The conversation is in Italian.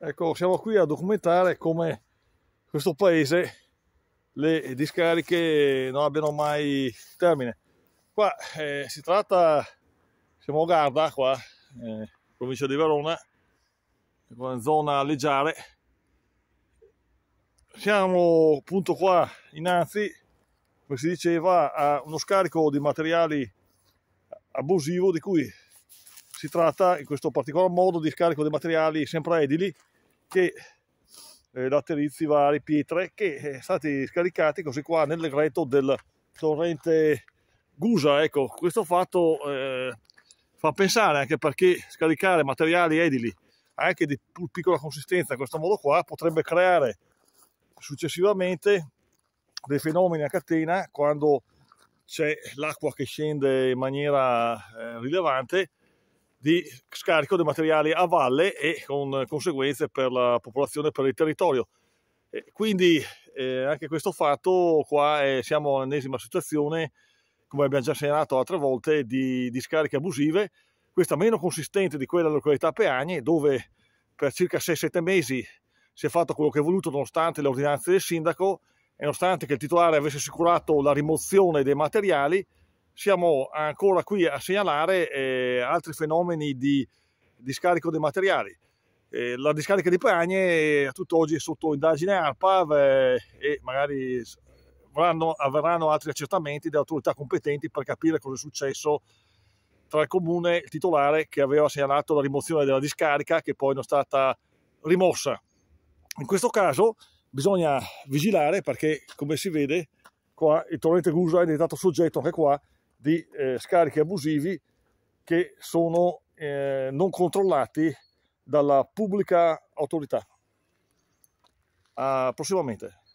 Ecco, siamo qui a documentare come questo paese le discariche non abbiano mai termine. Qua eh, si tratta, siamo a Garda, qua, eh, provincia di Verona, in zona leggiare. Siamo appunto qua innanzi, come si diceva, a uno scarico di materiali abusivo di cui si tratta in questo particolar modo di scarico dei materiali sempre edili che eh, laterizi vari, pietre che sono eh, stati scaricati così qua nel greto del torrente Gusa ecco questo fatto eh, fa pensare anche perché scaricare materiali edili anche di più piccola consistenza in questo modo qua potrebbe creare successivamente dei fenomeni a catena quando c'è l'acqua che scende in maniera eh, rilevante di scarico dei materiali a valle e con conseguenze per la popolazione, per il territorio. Quindi eh, anche questo fatto qua è, eh, siamo all'ennesima situazione, come abbiamo già segnalato altre volte, di, di scariche abusive, questa meno consistente di quella della località Peagne, dove per circa 6-7 mesi si è fatto quello che è voluto nonostante le ordinanze del sindaco e nonostante che il titolare avesse assicurato la rimozione dei materiali, siamo ancora qui a segnalare eh, altri fenomeni di discarico dei materiali. Eh, la discarica di Pragne eh, a tutt'oggi è sotto indagine ARPAV eh, e magari avranno, avranno altri accertamenti delle autorità competenti per capire cosa è successo tra il comune il titolare che aveva segnalato la rimozione della discarica che poi non è stata rimossa. In questo caso bisogna vigilare perché come si vede qua il torrente Gusa è diventato soggetto anche qua di eh, scarichi abusivi che sono eh, non controllati dalla pubblica autorità. A ah, prossimamente.